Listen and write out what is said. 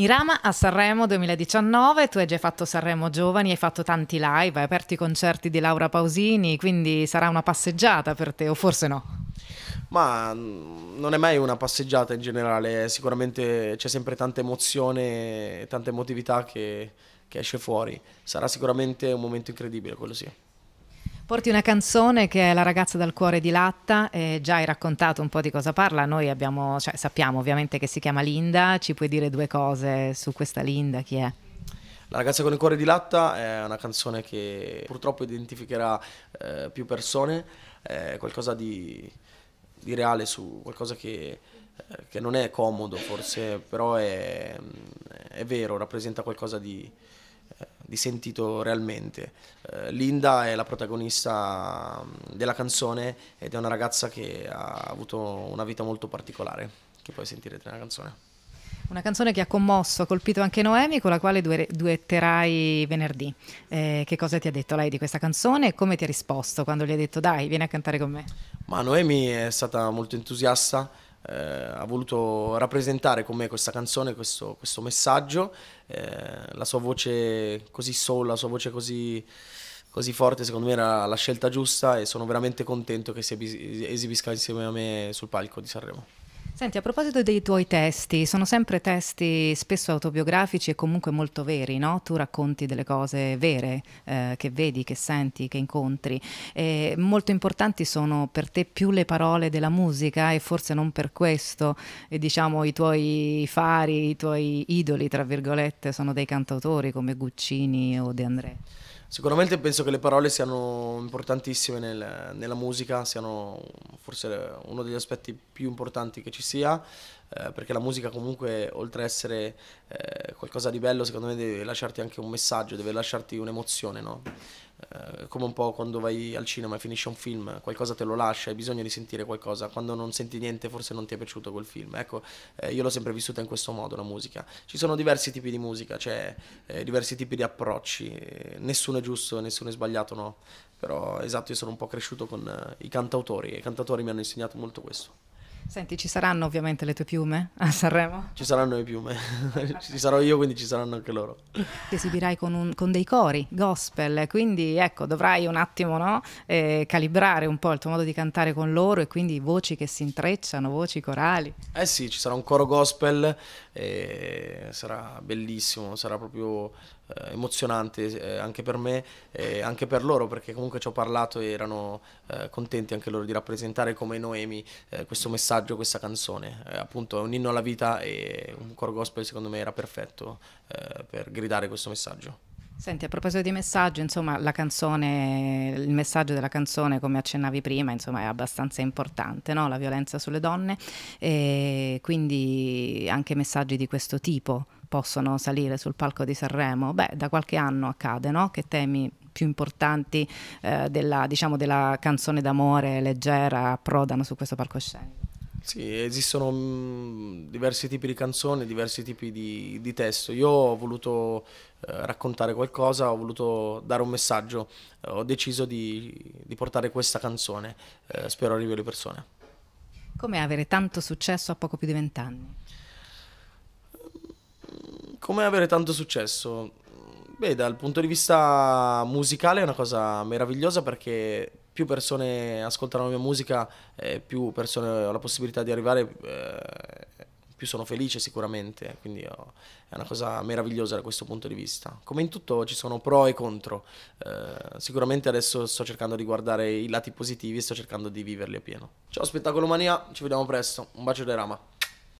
Irama a Sanremo 2019, tu hai già fatto Sanremo Giovani, hai fatto tanti live, hai aperto i concerti di Laura Pausini, quindi sarà una passeggiata per te o forse no? Ma mm, non è mai una passeggiata in generale, sicuramente c'è sempre tanta emozione, tanta emotività che, che esce fuori. Sarà sicuramente un momento incredibile, quello sì. Porti una canzone che è La ragazza dal cuore di latta, eh, già hai raccontato un po' di cosa parla, noi abbiamo, cioè, sappiamo ovviamente che si chiama Linda, ci puoi dire due cose su questa Linda, chi è? La ragazza con il cuore di latta è una canzone che purtroppo identificherà eh, più persone, è qualcosa di, di reale su qualcosa che, eh, che, non è comodo forse, però è, è vero, rappresenta qualcosa di, di sentito realmente. Eh, Linda è la protagonista mm, della canzone ed è una ragazza che ha avuto una vita molto particolare, che poi sentirete nella canzone. Una canzone che ha commosso, ha colpito anche Noemi, con la quale duetterai venerdì. Eh, che cosa ti ha detto lei di questa canzone e come ti ha risposto quando gli hai detto dai, vieni a cantare con me? Ma Noemi è stata molto entusiasta, eh, ha voluto rappresentare con me questa canzone, questo, questo messaggio, eh, la sua voce così sola, la sua voce così, così, forte secondo me era la scelta giusta e sono veramente contento che si esibisca insieme a me sul palco di Sanremo. Senti, a proposito dei tuoi testi, sono sempre testi spesso autobiografici e comunque molto veri, no? Tu racconti delle cose vere eh, che vedi, che senti, che incontri. E molto importanti sono per te più le parole della musica e forse non per questo, e diciamo i tuoi fari, i tuoi idoli, tra virgolette, sono dei cantautori come Guccini o De André. Sicuramente penso che le parole siano importantissime nel, nella musica, siano forse uno degli aspetti più importanti che ci sia, eh, perché la musica comunque oltre ad essere eh, qualcosa di bello, secondo me deve lasciarti anche un messaggio, deve lasciarti un'emozione, no? Eh, come un po' quando vai al cinema e finisce un film, qualcosa te lo lascia, hai bisogno di sentire qualcosa, quando non senti niente forse non ti è piaciuto quel film, ecco, eh, io l'ho sempre vissuta in questo modo la musica, ci sono diversi tipi di musica, cioè eh, diversi tipi di approcci, eh, nessuno è giusto, nessuno è sbagliato, no, però esatto, io sono un po' cresciuto con eh, i cantautori e i cantautori mi hanno insegnato molto questo. Senti, ci saranno ovviamente le tue piume a Sanremo? Ci saranno le piume, ci sarò io, quindi ci saranno anche loro. Ti esibirai con, un, con dei cori, gospel, quindi ecco, dovrai un attimo no, eh, calibrare un po' il tuo modo di cantare con loro e quindi voci che si intrecciano, voci corali. Eh sì, ci sarà un coro gospel, sarà bellissimo, sarà proprio eh, emozionante eh, anche per me e eh, anche per loro perché comunque ci ho parlato e erano eh, contenti anche loro di rappresentare come Noemi eh, questo messaggio messaggio questa canzone, eh, appunto è un inno alla vita e un coro gospel secondo me era perfetto eh, per gridare questo messaggio. Senti, a proposito di messaggio, insomma, la canzone, il messaggio della canzone, come accennavi prima, insomma, è abbastanza importante, no? La violenza sulle donne, e quindi anche messaggi di questo tipo possono salire sul palco di Sanremo. Beh, da qualche anno accade, no? Che temi più importanti eh, della, diciamo, della canzone d'amore leggera approdano su questo palcoscenico. Sì, esistono mm, diversi tipi di canzoni, diversi tipi di, di testo. Io ho voluto eh, raccontare qualcosa, ho voluto dare un messaggio, eh, ho deciso di, di, portare questa canzone, eh, spero arrivi alle persone. Come avere tanto successo a poco più di vent'anni? Come avere tanto successo? Beh, dal punto di vista musicale è una cosa meravigliosa perché più persone ascoltano la mia musica, eh, più persone ho la possibilità di arrivare, eh, più sono felice sicuramente, quindi oh, è una cosa meravigliosa da questo punto di vista. Come in tutto ci sono pro e contro, eh, sicuramente adesso sto cercando di guardare i lati positivi e sto cercando di viverli a pieno. Ciao Spettacolo Mania, ci vediamo presto, un bacio da Rama.